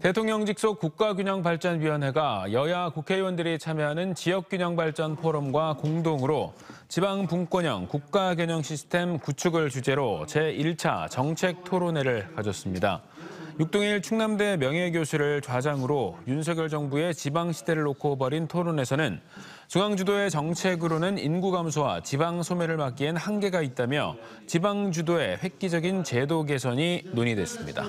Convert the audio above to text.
대통령직속 국가균형발전위원회가 여야 국회의원들이 참여하는 지역균형발전 포럼과 공동으로 지방분권형 국가균형 시스템 구축을 주제로 제1차 정책 토론회를 가졌습니다. 육동일 충남대 명예교수를 좌장으로 윤석열 정부의 지방시대를 놓고 벌인 토론에서는 중앙주도의 정책으로는 인구 감소와 지방 소멸을 막기엔 한계가 있다며 지방주도의 획기적인 제도 개선이 논의됐습니다.